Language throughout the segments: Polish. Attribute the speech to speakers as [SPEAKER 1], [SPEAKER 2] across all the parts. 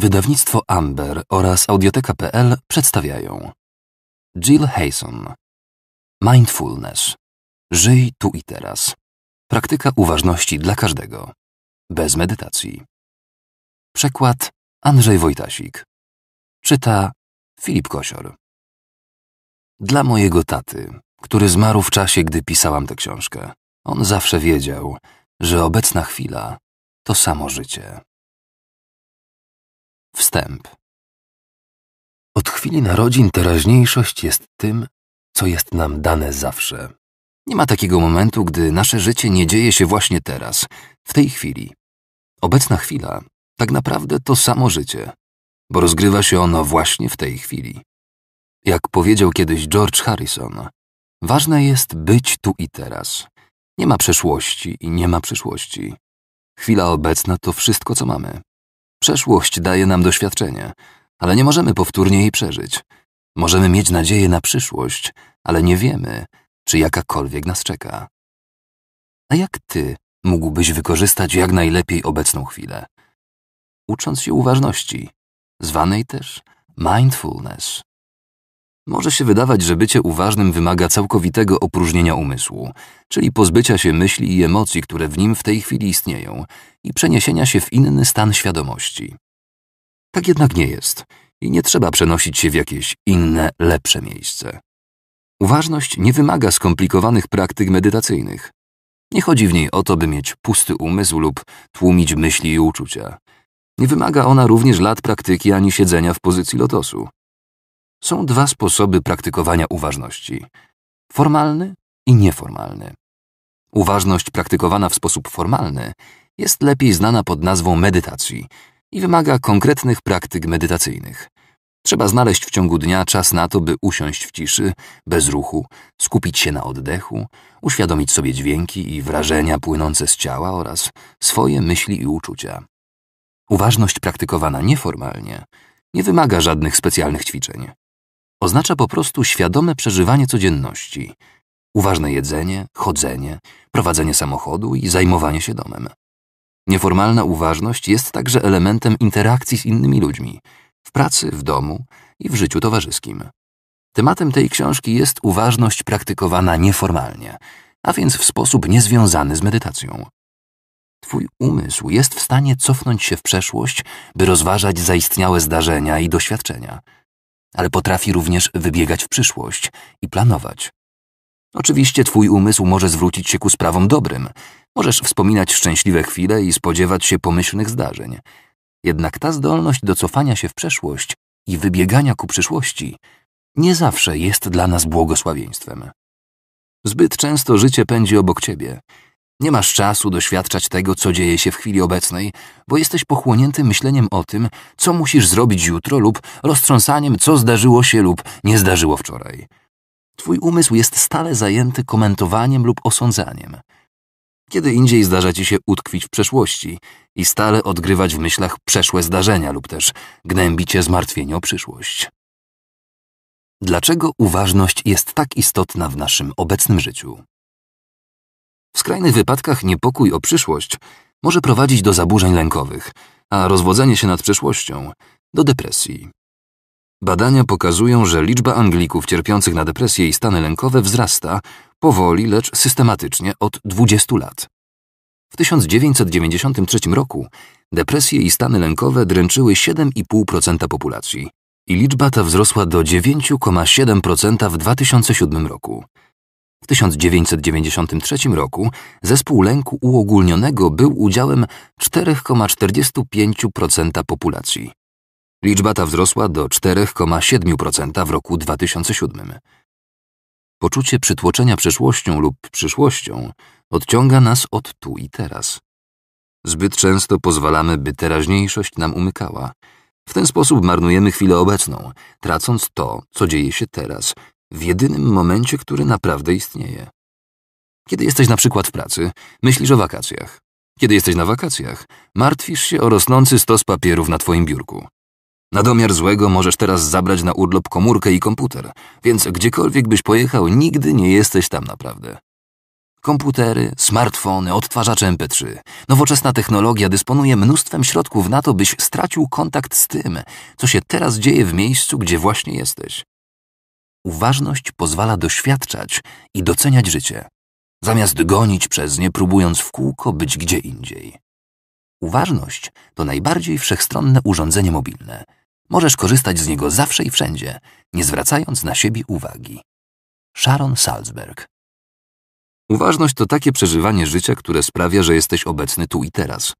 [SPEAKER 1] Wydawnictwo Amber oraz audioteka.pl przedstawiają Jill Hayson Mindfulness Żyj tu i teraz Praktyka uważności dla każdego Bez medytacji Przekład Andrzej Wojtasik Czyta Filip Kosior Dla mojego taty, który zmarł w czasie, gdy pisałam tę książkę. On zawsze wiedział, że obecna chwila to samo życie. Wstęp. Od chwili narodzin teraźniejszość jest tym, co jest nam dane zawsze.
[SPEAKER 2] Nie ma takiego momentu, gdy nasze życie nie dzieje się właśnie teraz, w tej chwili. Obecna chwila tak naprawdę to samo życie, bo rozgrywa się ono właśnie w tej chwili. Jak powiedział kiedyś George Harrison, ważne jest być tu i teraz. Nie ma przeszłości i nie ma przyszłości. Chwila obecna to wszystko, co mamy. Przeszłość daje nam doświadczenie, ale nie możemy powtórnie jej przeżyć. Możemy mieć nadzieję na przyszłość, ale nie wiemy, czy jakakolwiek nas czeka. A jak ty mógłbyś wykorzystać jak najlepiej obecną chwilę? Ucząc się uważności, zwanej też mindfulness. Może się wydawać, że bycie uważnym wymaga całkowitego opróżnienia umysłu, czyli pozbycia się myśli i emocji, które w nim w tej chwili istnieją, i przeniesienia się w inny stan świadomości. Tak jednak nie jest i nie trzeba przenosić się w jakieś inne, lepsze miejsce. Uważność nie wymaga skomplikowanych praktyk medytacyjnych. Nie chodzi w niej o to, by mieć pusty umysł lub tłumić myśli i uczucia. Nie wymaga ona również lat praktyki ani siedzenia w pozycji lotosu. Są dwa sposoby praktykowania uważności: formalny i nieformalny. Uważność praktykowana w sposób formalny jest lepiej znana pod nazwą medytacji i wymaga konkretnych praktyk medytacyjnych. Trzeba znaleźć w ciągu dnia czas na to, by usiąść w ciszy, bez ruchu, skupić się na oddechu, uświadomić sobie dźwięki i wrażenia płynące z ciała oraz swoje myśli i uczucia. Uważność praktykowana nieformalnie nie wymaga żadnych specjalnych ćwiczeń. Oznacza po prostu świadome przeżywanie codzienności, uważne jedzenie, chodzenie, prowadzenie samochodu i zajmowanie się domem. Nieformalna uważność jest także elementem interakcji z innymi ludźmi w pracy, w domu i w życiu towarzyskim. Tematem tej książki jest uważność praktykowana nieformalnie, a więc w sposób niezwiązany z medytacją. Twój umysł jest w stanie cofnąć się w przeszłość, by rozważać zaistniałe zdarzenia i doświadczenia ale potrafi również wybiegać w przyszłość i planować. Oczywiście twój umysł może zwrócić się ku sprawom dobrym. Możesz wspominać szczęśliwe chwile i spodziewać się pomyślnych zdarzeń. Jednak ta zdolność do cofania się w przeszłość i wybiegania ku przyszłości nie zawsze jest dla nas błogosławieństwem. Zbyt często życie pędzi obok ciebie, nie masz czasu doświadczać tego, co dzieje się w chwili obecnej, bo jesteś pochłonięty myśleniem o tym, co musisz zrobić jutro lub roztrząsaniem, co zdarzyło się lub nie zdarzyło wczoraj. Twój umysł jest stale zajęty komentowaniem lub osądzaniem. Kiedy indziej zdarza ci się utkwić w przeszłości i stale odgrywać w myślach przeszłe zdarzenia lub też gnębicie zmartwienie o przyszłość. Dlaczego uważność jest tak istotna w naszym obecnym życiu? W skrajnych wypadkach niepokój o przyszłość może prowadzić do zaburzeń lękowych, a rozwodzenie się nad przeszłością do depresji. Badania pokazują, że liczba Anglików cierpiących na depresję i stany lękowe wzrasta powoli, lecz systematycznie od 20 lat. W 1993 roku depresje i stany lękowe dręczyły 7,5% populacji i liczba ta wzrosła do 9,7% w 2007 roku. W 1993 roku zespół lęku uogólnionego był udziałem 4,45% populacji. Liczba ta wzrosła do 4,7% w roku 2007. Poczucie przytłoczenia przeszłością lub przyszłością odciąga nas od tu i teraz. Zbyt często pozwalamy, by teraźniejszość nam umykała. W ten sposób marnujemy chwilę obecną, tracąc to, co dzieje się teraz, w jedynym momencie, który naprawdę istnieje. Kiedy jesteś na przykład w pracy, myślisz o wakacjach. Kiedy jesteś na wakacjach, martwisz się o rosnący stos papierów na twoim biurku. Na domiar złego możesz teraz zabrać na urlop komórkę i komputer, więc gdziekolwiek byś pojechał, nigdy nie jesteś tam naprawdę. Komputery, smartfony, odtwarzacze MP3. Nowoczesna technologia dysponuje mnóstwem środków na to, byś stracił kontakt z tym, co się teraz dzieje w miejscu, gdzie właśnie jesteś. Uważność pozwala doświadczać i doceniać życie, zamiast gonić przez nie, próbując w kółko być gdzie indziej. Uważność to najbardziej wszechstronne urządzenie mobilne. Możesz korzystać z niego zawsze i wszędzie, nie zwracając na siebie uwagi. Sharon Salzberg Uważność to takie przeżywanie życia, które sprawia, że jesteś obecny tu i teraz,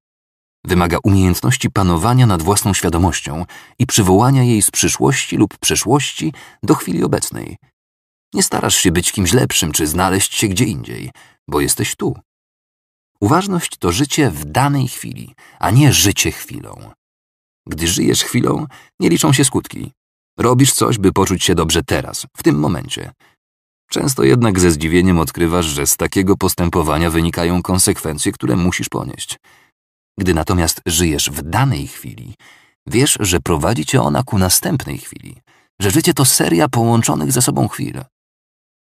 [SPEAKER 2] Wymaga umiejętności panowania nad własną świadomością i przywołania jej z przyszłości lub przeszłości do chwili obecnej. Nie starasz się być kimś lepszym czy znaleźć się gdzie indziej, bo jesteś tu. Uważność to życie w danej chwili, a nie życie chwilą. Gdy żyjesz chwilą, nie liczą się skutki. Robisz coś, by poczuć się dobrze teraz, w tym momencie. Często jednak ze zdziwieniem odkrywasz, że z takiego postępowania wynikają konsekwencje, które musisz ponieść. Gdy natomiast żyjesz w danej chwili, wiesz, że prowadzi cię ona ku następnej chwili, że życie to seria połączonych ze sobą chwil.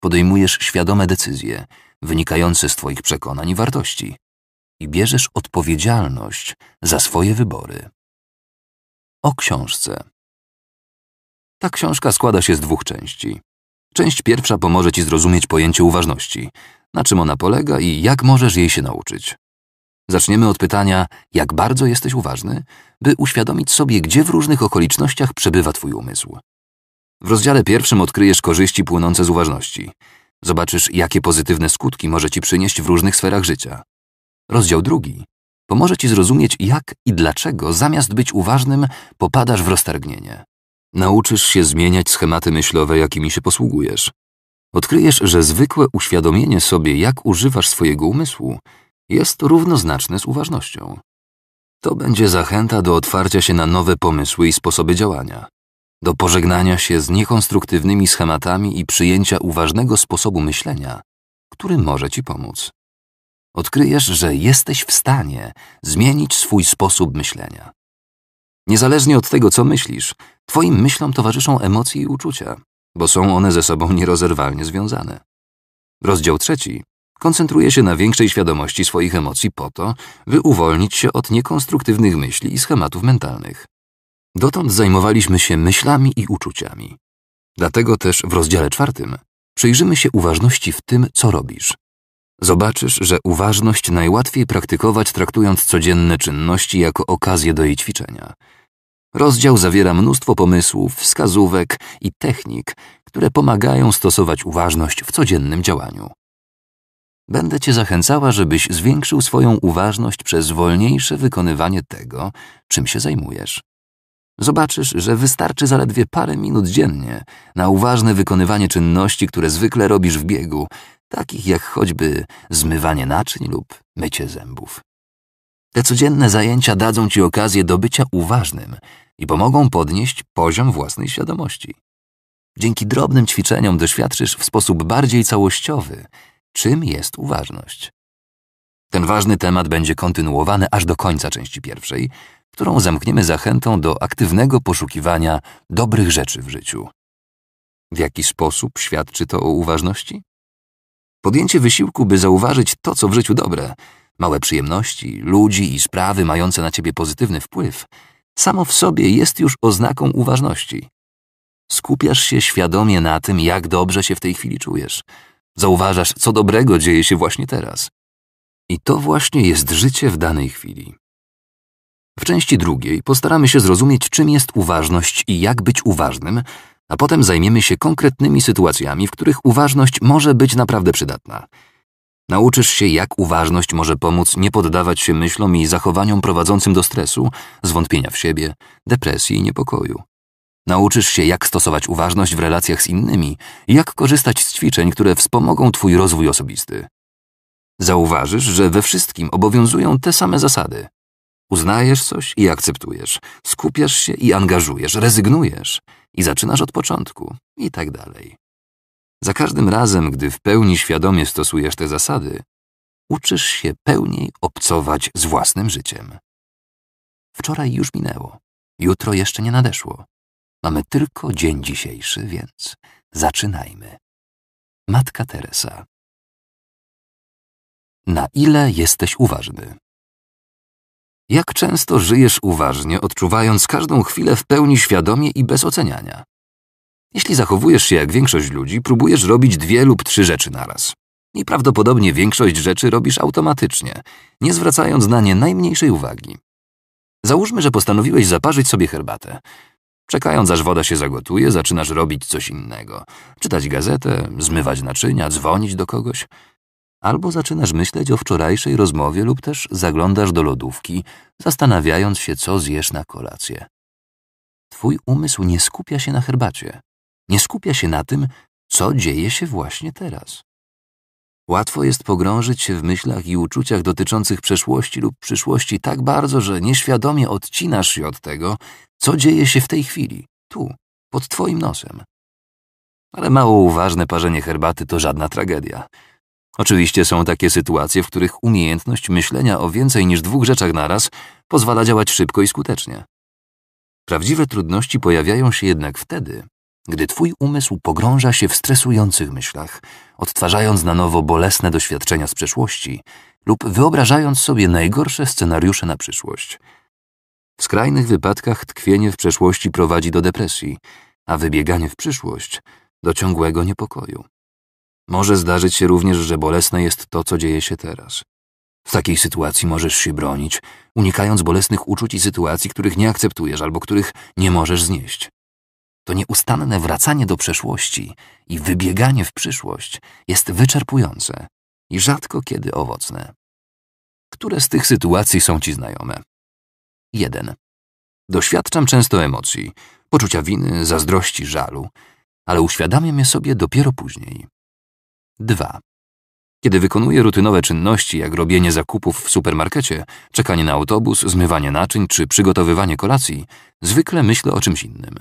[SPEAKER 2] Podejmujesz świadome decyzje, wynikające z Twoich przekonań i wartości, i bierzesz odpowiedzialność za swoje wybory. O książce. Ta książka składa się z dwóch części. Część pierwsza pomoże Ci zrozumieć pojęcie uważności, na czym ona polega i jak możesz jej się nauczyć. Zaczniemy od pytania, jak bardzo jesteś uważny, by uświadomić sobie, gdzie w różnych okolicznościach przebywa Twój umysł. W rozdziale pierwszym odkryjesz korzyści płynące z uważności. Zobaczysz, jakie pozytywne skutki może Ci przynieść w różnych sferach życia. Rozdział drugi pomoże Ci zrozumieć, jak i dlaczego zamiast być uważnym, popadasz w roztargnienie. Nauczysz się zmieniać schematy myślowe, jakimi się posługujesz. Odkryjesz, że zwykłe uświadomienie sobie, jak używasz swojego umysłu, jest równoznaczne z uważnością. To będzie zachęta do otwarcia się na nowe pomysły i sposoby działania, do pożegnania się z niekonstruktywnymi schematami i przyjęcia uważnego sposobu myślenia, który może ci pomóc. Odkryjesz, że jesteś w stanie zmienić swój sposób myślenia. Niezależnie od tego, co myślisz, Twoim myślom towarzyszą emocje i uczucia, bo są one ze sobą nierozerwalnie związane. Rozdział trzeci Koncentruje się na większej świadomości swoich emocji po to, by uwolnić się od niekonstruktywnych myśli i schematów mentalnych. Dotąd zajmowaliśmy się myślami i uczuciami. Dlatego też w rozdziale czwartym przyjrzymy się uważności w tym, co robisz. Zobaczysz, że uważność najłatwiej praktykować traktując codzienne czynności jako okazję do jej ćwiczenia. Rozdział zawiera mnóstwo pomysłów, wskazówek i technik, które pomagają stosować uważność w codziennym działaniu. Będę cię zachęcała, żebyś zwiększył swoją uważność przez wolniejsze wykonywanie tego, czym się zajmujesz. Zobaczysz, że wystarczy zaledwie parę minut dziennie na uważne wykonywanie czynności, które zwykle robisz w biegu, takich jak choćby zmywanie naczyń lub mycie zębów. Te codzienne zajęcia dadzą ci okazję do bycia uważnym i pomogą podnieść poziom własnej świadomości. Dzięki drobnym ćwiczeniom doświadczysz w sposób bardziej całościowy czym jest uważność. Ten ważny temat będzie kontynuowany aż do końca części pierwszej, którą zamkniemy zachętą do aktywnego poszukiwania dobrych rzeczy w życiu. W jaki sposób świadczy to o uważności? Podjęcie wysiłku, by zauważyć to, co w życiu dobre, małe przyjemności, ludzi i sprawy mające na ciebie pozytywny wpływ, samo w sobie jest już oznaką uważności. Skupiasz się świadomie na tym, jak dobrze się w tej chwili czujesz – Zauważasz, co dobrego dzieje się właśnie teraz. I to właśnie jest życie w danej chwili. W części drugiej postaramy się zrozumieć, czym jest uważność i jak być uważnym, a potem zajmiemy się konkretnymi sytuacjami, w których uważność może być naprawdę przydatna. Nauczysz się, jak uważność może pomóc nie poddawać się myślom i zachowaniom prowadzącym do stresu, zwątpienia w siebie, depresji i niepokoju. Nauczysz się, jak stosować uważność w relacjach z innymi jak korzystać z ćwiczeń, które wspomogą Twój rozwój osobisty. Zauważysz, że we wszystkim obowiązują te same zasady. Uznajesz coś i akceptujesz, skupiasz się i angażujesz, rezygnujesz i zaczynasz od początku i tak dalej. Za każdym razem, gdy w pełni świadomie stosujesz te zasady, uczysz się pełniej obcować z własnym życiem.
[SPEAKER 1] Wczoraj już minęło, jutro jeszcze nie nadeszło. Mamy tylko dzień dzisiejszy, więc zaczynajmy. Matka Teresa. Na ile jesteś uważny?
[SPEAKER 2] Jak często żyjesz uważnie, odczuwając każdą chwilę w pełni świadomie i bez oceniania? Jeśli zachowujesz się jak większość ludzi, próbujesz robić dwie lub trzy rzeczy naraz. I prawdopodobnie większość rzeczy robisz automatycznie, nie zwracając na nie najmniejszej uwagi. Załóżmy, że postanowiłeś zaparzyć sobie herbatę. Czekając aż woda się zagotuje, zaczynasz robić coś innego. Czytać gazetę, zmywać naczynia, dzwonić do kogoś. Albo zaczynasz myśleć o wczorajszej rozmowie lub też zaglądasz do lodówki, zastanawiając się, co zjesz na kolację. Twój umysł nie skupia się na herbacie. Nie skupia się na tym, co dzieje się właśnie teraz. Łatwo jest pogrążyć się w myślach i uczuciach dotyczących przeszłości lub przyszłości tak bardzo, że nieświadomie odcinasz się od tego, co dzieje się w tej chwili, tu, pod twoim nosem. Ale mało uważne parzenie herbaty to żadna tragedia. Oczywiście są takie sytuacje, w których umiejętność myślenia o więcej niż dwóch rzeczach naraz pozwala działać szybko i skutecznie. Prawdziwe trudności pojawiają się jednak wtedy, gdy twój umysł pogrąża się w stresujących myślach, odtwarzając na nowo bolesne doświadczenia z przeszłości lub wyobrażając sobie najgorsze scenariusze na przyszłość. W skrajnych wypadkach tkwienie w przeszłości prowadzi do depresji, a wybieganie w przyszłość do ciągłego niepokoju. Może zdarzyć się również, że bolesne jest to, co dzieje się teraz. W takiej sytuacji możesz się bronić, unikając bolesnych uczuć i sytuacji, których nie akceptujesz albo których nie możesz znieść. To nieustanne wracanie do przeszłości i wybieganie w przyszłość jest wyczerpujące i rzadko kiedy owocne. Które z tych sytuacji są ci znajome? 1. Doświadczam często emocji, poczucia winy, zazdrości, żalu, ale uświadamiam je sobie dopiero później. 2. Kiedy wykonuję rutynowe czynności, jak robienie zakupów w supermarkecie, czekanie na autobus, zmywanie naczyń czy przygotowywanie kolacji, zwykle myślę o czymś innym.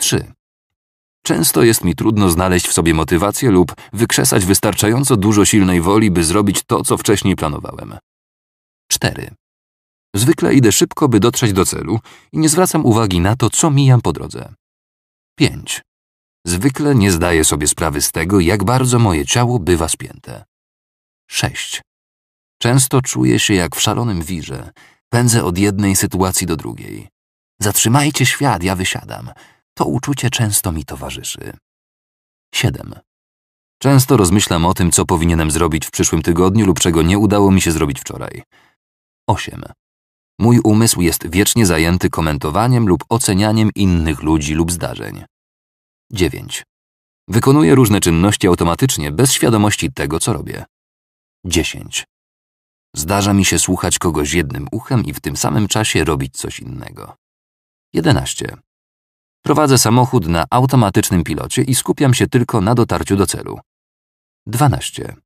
[SPEAKER 2] 3. Często jest mi trudno znaleźć w sobie motywację lub wykrzesać wystarczająco dużo silnej woli, by zrobić to, co wcześniej planowałem. 4. Zwykle idę szybko, by dotrzeć do celu i nie zwracam uwagi na to, co mijam po drodze. 5. Zwykle nie zdaję sobie sprawy z tego, jak bardzo moje ciało bywa spięte. 6. Często czuję się jak w szalonym wirze. Pędzę od jednej sytuacji do drugiej. Zatrzymajcie świat, ja wysiadam. To uczucie często mi towarzyszy. 7. Często rozmyślam o tym, co powinienem zrobić w przyszłym tygodniu lub czego nie udało mi się zrobić wczoraj. 8. Mój umysł jest wiecznie zajęty komentowaniem lub ocenianiem innych ludzi lub zdarzeń. 9. Wykonuję różne czynności automatycznie, bez świadomości tego, co robię. 10. Zdarza mi się słuchać kogoś jednym uchem i w tym samym czasie robić coś innego. 11. Prowadzę samochód na automatycznym pilocie i skupiam się tylko na dotarciu do celu. 12.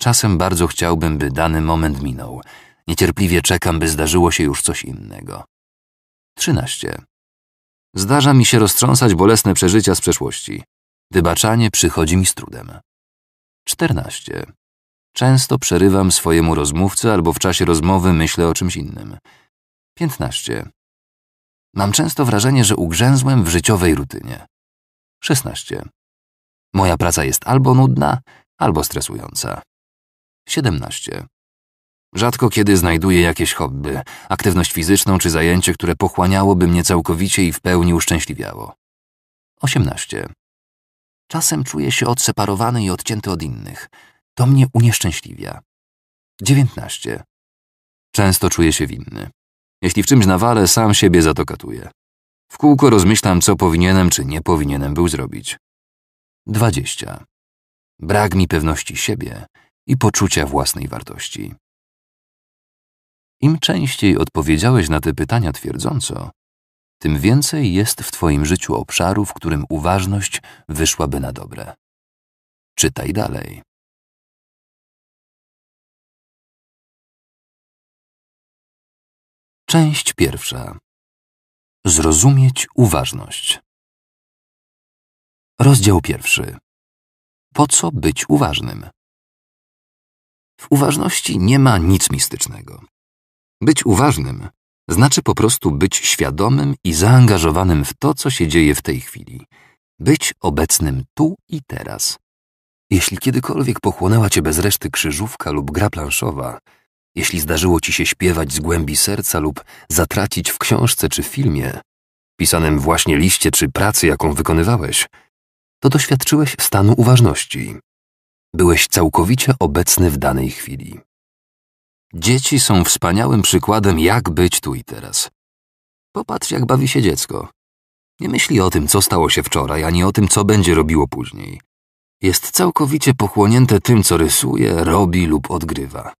[SPEAKER 2] Czasem bardzo chciałbym, by dany moment minął. Niecierpliwie czekam, by zdarzyło się już coś innego. 13. Zdarza mi się roztrząsać bolesne przeżycia z przeszłości. Wybaczanie przychodzi mi z trudem. 14. Często przerywam swojemu rozmówcy albo w czasie rozmowy myślę o czymś innym. 15. Mam często wrażenie, że ugrzęzłem w życiowej
[SPEAKER 1] rutynie. 16.
[SPEAKER 2] Moja praca jest albo nudna, albo stresująca. 17. Rzadko kiedy znajduję jakieś hobby, aktywność fizyczną czy zajęcie, które pochłaniałoby mnie całkowicie i w pełni uszczęśliwiało.
[SPEAKER 1] 18. Czasem czuję się odseparowany i odcięty od innych. To mnie unieszczęśliwia. 19.
[SPEAKER 2] Często czuję się winny. Jeśli w czymś nawalę, sam siebie za to katuję. W kółko rozmyślam, co powinienem
[SPEAKER 1] czy nie powinienem był zrobić. 20. Brak mi pewności siebie i poczucia własnej wartości. Im częściej
[SPEAKER 2] odpowiedziałeś na te pytania twierdząco, tym więcej jest w Twoim życiu
[SPEAKER 1] obszaru, w którym uważność wyszłaby na dobre. Czytaj dalej. Część pierwsza. Zrozumieć uważność. Rozdział pierwszy. Po co być uważnym? W uważności nie ma nic mistycznego. Być
[SPEAKER 2] uważnym znaczy po prostu być świadomym i zaangażowanym w to, co się dzieje w tej chwili. Być obecnym tu i teraz. Jeśli kiedykolwiek pochłonęła cię bez reszty krzyżówka lub gra planszowa, jeśli zdarzyło ci się śpiewać z głębi serca lub zatracić w książce czy filmie, pisanym właśnie liście czy pracy, jaką wykonywałeś, to doświadczyłeś stanu uważności. Byłeś całkowicie obecny w danej chwili. Dzieci są wspaniałym przykładem, jak być tu i teraz. Popatrz, jak bawi się dziecko. Nie myśli o tym, co stało się wczoraj, ani o tym, co będzie robiło później. Jest całkowicie pochłonięte tym, co rysuje, robi lub odgrywa.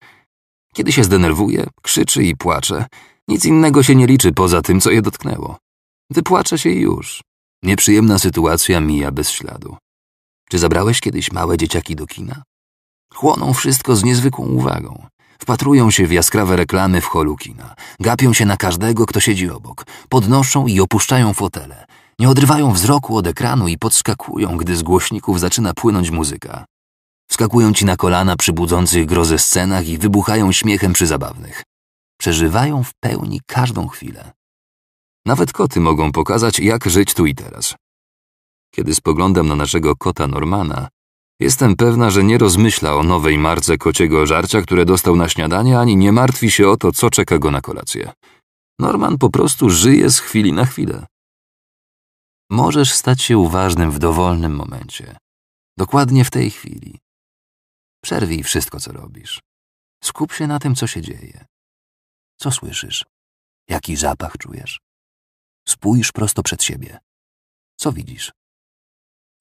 [SPEAKER 2] Kiedy się zdenerwuje, krzyczy i płacze, nic innego się nie liczy poza tym, co je dotknęło. Wypłacza się już. Nieprzyjemna sytuacja mija bez śladu. Czy zabrałeś kiedyś małe dzieciaki do kina? Chłoną wszystko z niezwykłą uwagą. Wpatrują się w jaskrawe reklamy w holu kina. Gapią się na każdego, kto siedzi obok. Podnoszą i opuszczają fotele. Nie odrywają wzroku od ekranu i podskakują, gdy z głośników zaczyna płynąć muzyka. Wskakują ci na kolana przy budzących grozę scenach i wybuchają śmiechem przy zabawnych. Przeżywają w pełni każdą chwilę. Nawet koty mogą pokazać, jak żyć tu i teraz. Kiedy spoglądam na naszego kota Normana, jestem pewna, że nie rozmyśla o nowej marce kociego żarcia, które dostał na śniadanie, ani nie martwi się o to, co czeka go na kolację. Norman po prostu żyje z chwili na chwilę. Możesz stać się uważnym w dowolnym momencie. Dokładnie w tej chwili.
[SPEAKER 1] Przerwij wszystko, co robisz. Skup się na tym, co się dzieje. Co słyszysz? Jaki zapach czujesz? Spójrz prosto przed siebie. Co widzisz?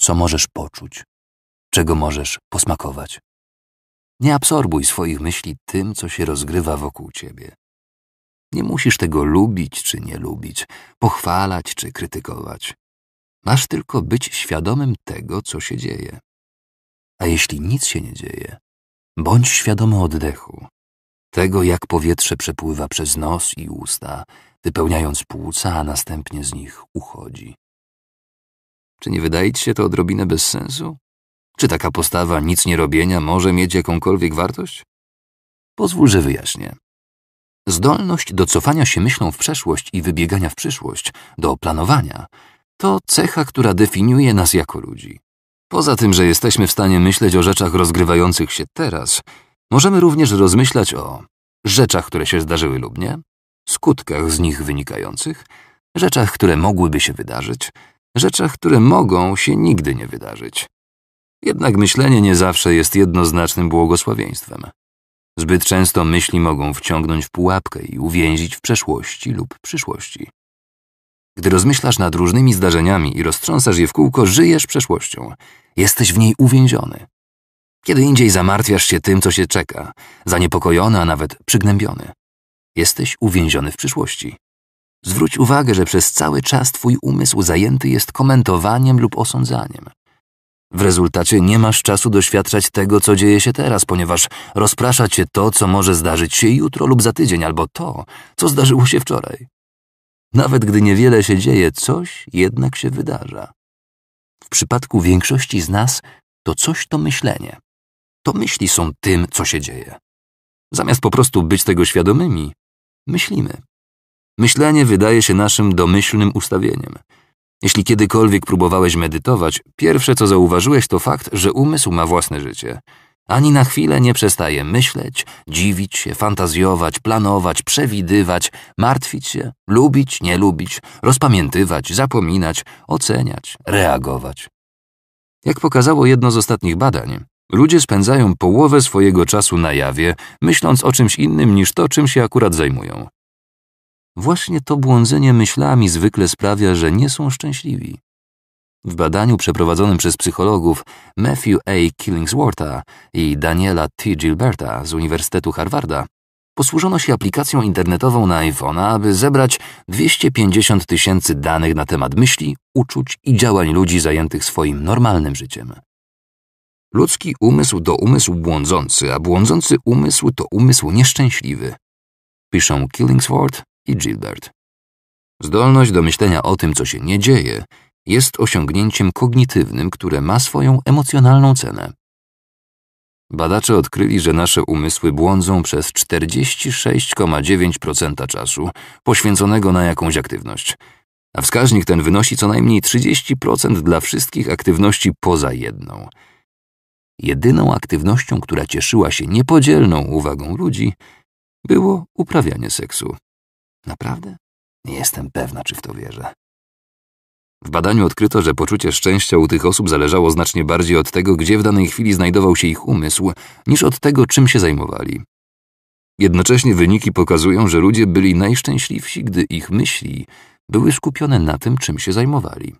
[SPEAKER 1] Co możesz poczuć? Czego możesz posmakować? Nie absorbuj swoich myśli tym, co się rozgrywa wokół ciebie.
[SPEAKER 2] Nie musisz tego lubić czy nie lubić, pochwalać czy krytykować. Masz tylko być świadomym tego, co się dzieje. A jeśli nic się nie dzieje, bądź świadomy oddechu, tego jak powietrze przepływa przez nos i usta, wypełniając płuca, a następnie z nich uchodzi. Czy nie wydaje ci się to odrobinę bez sensu? Czy taka postawa nic nie robienia może mieć jakąkolwiek wartość? Pozwól, że wyjaśnię. Zdolność do cofania się myślą w przeszłość i wybiegania w przyszłość, do planowania, to cecha, która definiuje nas jako ludzi. Poza tym, że jesteśmy w stanie myśleć o rzeczach rozgrywających się teraz, możemy również rozmyślać o rzeczach, które się zdarzyły lub nie, skutkach z nich wynikających, rzeczach, które mogłyby się wydarzyć, rzeczach, które mogą się nigdy nie wydarzyć. Jednak myślenie nie zawsze jest jednoznacznym błogosławieństwem. Zbyt często myśli mogą wciągnąć w pułapkę i uwięzić w przeszłości lub przyszłości. Gdy rozmyślasz nad różnymi zdarzeniami i roztrząsasz je w kółko, żyjesz przeszłością, Jesteś w niej uwięziony. Kiedy indziej zamartwiasz się tym, co się czeka, zaniepokojony, a nawet przygnębiony. Jesteś uwięziony w przyszłości. Zwróć uwagę, że przez cały czas twój umysł zajęty jest komentowaniem lub osądzaniem. W rezultacie nie masz czasu doświadczać tego, co dzieje się teraz, ponieważ rozprasza cię to, co może zdarzyć się jutro lub za tydzień, albo to, co zdarzyło się wczoraj. Nawet gdy niewiele się dzieje, coś jednak się wydarza. W przypadku większości z nas to coś to myślenie. To myśli są tym, co się dzieje. Zamiast po prostu być tego świadomymi, myślimy. Myślenie wydaje się naszym domyślnym ustawieniem. Jeśli kiedykolwiek próbowałeś medytować, pierwsze co zauważyłeś to fakt, że umysł ma własne życie. Ani na chwilę nie przestaje myśleć, dziwić się, fantazjować, planować, przewidywać, martwić się, lubić, nie lubić, rozpamiętywać, zapominać, oceniać, reagować. Jak pokazało jedno z ostatnich badań, ludzie spędzają połowę swojego czasu na jawie, myśląc o czymś innym niż to, czym się akurat zajmują. Właśnie to błądzenie myślami zwykle sprawia, że nie są szczęśliwi. W badaniu przeprowadzonym przez psychologów Matthew A. Killingswortha i Daniela T. Gilberta z Uniwersytetu Harvarda posłużono się aplikacją internetową na iPhone'a, aby zebrać 250 tysięcy danych na temat myśli, uczuć i działań ludzi zajętych swoim normalnym życiem. Ludzki umysł to umysł błądzący, a błądzący umysł to umysł nieszczęśliwy. Piszą Killingsworth i Gilbert. Zdolność do myślenia o tym, co się nie dzieje, jest osiągnięciem kognitywnym, które ma swoją emocjonalną cenę. Badacze odkryli, że nasze umysły błądzą przez 46,9% czasu poświęconego na jakąś aktywność, a wskaźnik ten wynosi co najmniej 30% dla wszystkich aktywności poza jedną. Jedyną aktywnością, która cieszyła się niepodzielną uwagą ludzi, było uprawianie seksu. Naprawdę? Nie jestem pewna, czy w to wierzę. W badaniu odkryto, że poczucie szczęścia u tych osób zależało znacznie bardziej od tego, gdzie w danej chwili znajdował się ich umysł, niż od tego, czym się zajmowali. Jednocześnie wyniki pokazują, że ludzie byli najszczęśliwsi, gdy ich myśli były skupione na tym, czym się zajmowali.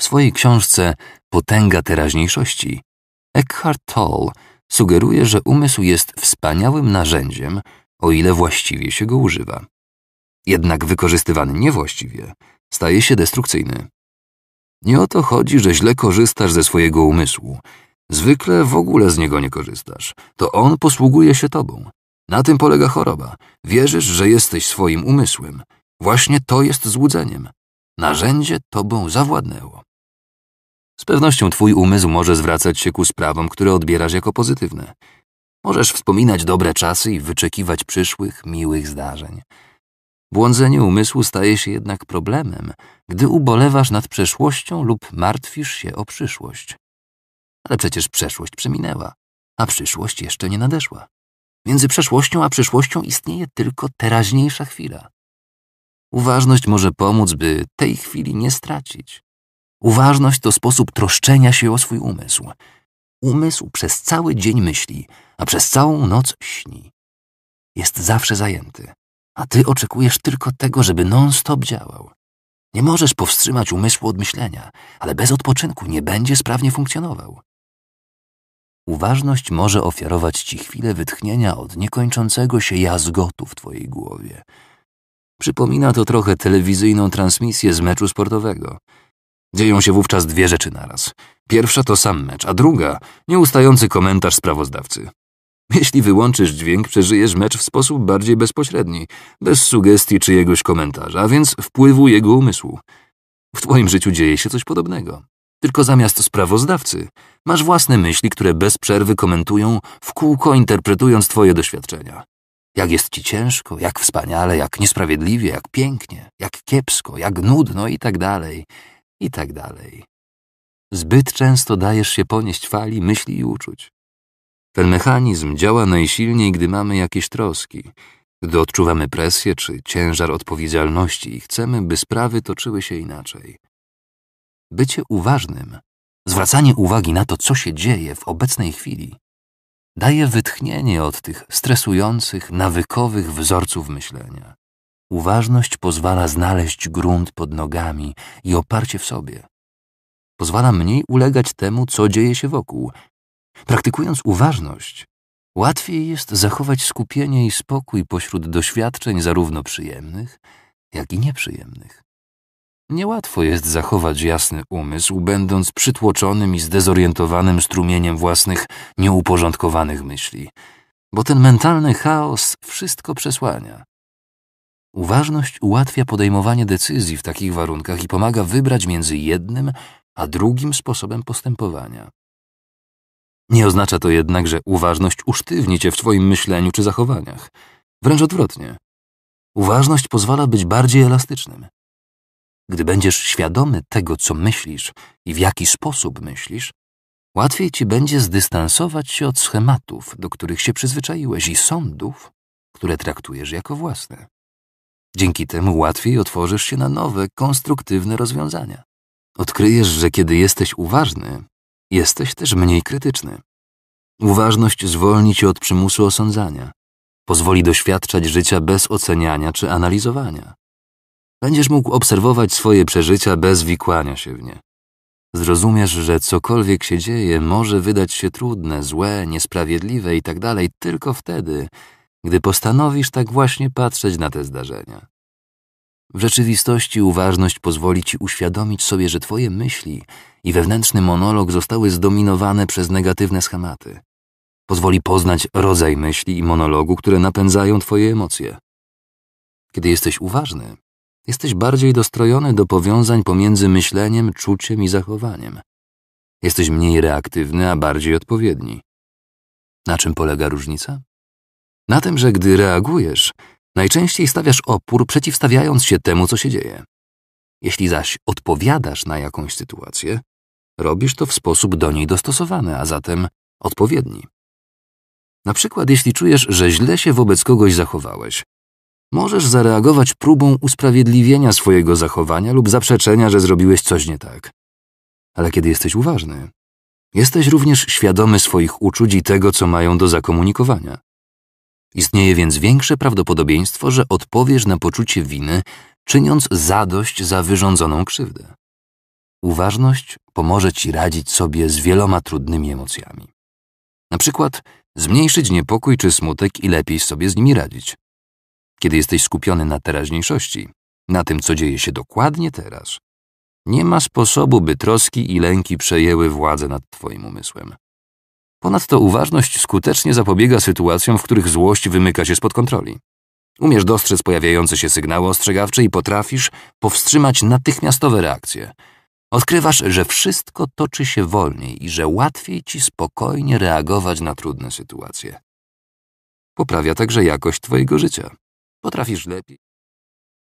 [SPEAKER 2] W swojej książce Potęga teraźniejszości Eckhart Tolle sugeruje, że umysł jest wspaniałym narzędziem, o ile właściwie się go używa. Jednak wykorzystywany niewłaściwie – staje się destrukcyjny. Nie o to chodzi, że źle korzystasz ze swojego umysłu. Zwykle w ogóle z niego nie korzystasz. To on posługuje się tobą. Na tym polega choroba. Wierzysz, że jesteś swoim umysłem. Właśnie to jest złudzeniem. Narzędzie tobą zawładnęło. Z pewnością twój umysł może zwracać się ku sprawom, które odbierasz jako pozytywne. Możesz wspominać dobre czasy i wyczekiwać przyszłych, miłych zdarzeń. Błądzenie umysłu staje się jednak problemem, gdy ubolewasz nad przeszłością lub martwisz się o przyszłość. Ale przecież przeszłość przeminęła, a przyszłość jeszcze nie nadeszła. Między przeszłością a przyszłością istnieje tylko teraźniejsza chwila. Uważność może pomóc, by tej chwili nie stracić. Uważność to sposób troszczenia się o swój umysł. Umysł przez cały dzień myśli, a przez całą noc śni. Jest zawsze zajęty a ty oczekujesz tylko tego, żeby non-stop działał. Nie możesz powstrzymać umysłu od myślenia, ale bez odpoczynku nie będzie sprawnie funkcjonował. Uważność może ofiarować ci chwilę wytchnienia od niekończącego się jazgotu w twojej głowie. Przypomina to trochę telewizyjną transmisję z meczu sportowego. Dzieją się wówczas dwie rzeczy naraz. Pierwsza to sam mecz, a druga nieustający komentarz sprawozdawcy. Jeśli wyłączysz dźwięk, przeżyjesz mecz w sposób bardziej bezpośredni, bez sugestii czyjegoś komentarza, a więc wpływu jego umysłu. W twoim życiu dzieje się coś podobnego. Tylko zamiast sprawozdawcy masz własne myśli, które bez przerwy komentują, w kółko interpretując twoje doświadczenia. Jak jest ci ciężko, jak wspaniale, jak niesprawiedliwie, jak pięknie, jak kiepsko, jak nudno i tak dalej, i tak dalej. Zbyt często dajesz się ponieść fali myśli i uczuć. Ten mechanizm działa najsilniej, gdy mamy jakieś troski, gdy odczuwamy presję czy ciężar odpowiedzialności i chcemy, by sprawy toczyły się inaczej. Bycie uważnym, zwracanie uwagi na to, co się dzieje w obecnej chwili, daje wytchnienie od tych stresujących, nawykowych wzorców myślenia. Uważność pozwala znaleźć grunt pod nogami i oparcie w sobie. Pozwala mniej ulegać temu, co dzieje się wokół, Praktykując uważność, łatwiej jest zachować skupienie i spokój pośród doświadczeń zarówno przyjemnych, jak i nieprzyjemnych. Niełatwo jest zachować jasny umysł, będąc przytłoczonym i zdezorientowanym strumieniem własnych, nieuporządkowanych myśli, bo ten mentalny chaos wszystko przesłania. Uważność ułatwia podejmowanie decyzji w takich warunkach i pomaga wybrać między jednym a drugim sposobem postępowania. Nie oznacza to jednak, że uważność usztywni cię w twoim myśleniu czy zachowaniach. Wręcz odwrotnie. Uważność pozwala być bardziej elastycznym. Gdy będziesz świadomy tego, co myślisz i w jaki sposób myślisz, łatwiej ci będzie zdystansować się od schematów, do których się przyzwyczaiłeś i sądów, które traktujesz jako własne. Dzięki temu łatwiej otworzysz się na nowe, konstruktywne rozwiązania. Odkryjesz, że kiedy jesteś uważny, Jesteś też mniej krytyczny. Uważność zwolni cię od przymusu osądzania. Pozwoli doświadczać życia bez oceniania czy analizowania. Będziesz mógł obserwować swoje przeżycia bez wikłania się w nie. Zrozumiesz, że cokolwiek się dzieje, może wydać się trudne, złe, niesprawiedliwe itd. Tak tylko wtedy, gdy postanowisz tak właśnie patrzeć na te zdarzenia. W rzeczywistości uważność pozwoli ci uświadomić sobie, że twoje myśli i wewnętrzny monolog zostały zdominowane przez negatywne schematy. Pozwoli poznać rodzaj myśli i monologu, które napędzają twoje emocje. Kiedy jesteś uważny, jesteś bardziej dostrojony do powiązań pomiędzy myśleniem, czuciem i zachowaniem. Jesteś mniej reaktywny, a bardziej odpowiedni. Na czym polega różnica? Na tym, że gdy reagujesz, Najczęściej stawiasz opór, przeciwstawiając się temu, co się dzieje. Jeśli zaś odpowiadasz na jakąś sytuację, robisz to w sposób do niej dostosowany, a zatem odpowiedni. Na przykład, jeśli czujesz, że źle się wobec kogoś zachowałeś, możesz zareagować próbą usprawiedliwienia swojego zachowania lub zaprzeczenia, że zrobiłeś coś nie tak. Ale kiedy jesteś uważny, jesteś również świadomy swoich uczuć i tego, co mają do zakomunikowania. Istnieje więc większe prawdopodobieństwo, że odpowiesz na poczucie winy, czyniąc zadość za wyrządzoną krzywdę. Uważność pomoże ci radzić sobie z wieloma trudnymi emocjami. Na przykład zmniejszyć niepokój czy smutek i lepiej sobie z nimi radzić. Kiedy jesteś skupiony na teraźniejszości, na tym, co dzieje się dokładnie teraz, nie ma sposobu, by troski i lęki przejęły władzę nad Twoim umysłem. Ponadto uważność skutecznie zapobiega sytuacjom, w których złość wymyka się spod kontroli. Umiesz dostrzec pojawiające się sygnały ostrzegawcze i potrafisz powstrzymać natychmiastowe reakcje. Odkrywasz, że wszystko toczy się wolniej i że łatwiej ci spokojnie reagować
[SPEAKER 1] na trudne sytuacje. Poprawia także jakość twojego życia. Potrafisz lepiej.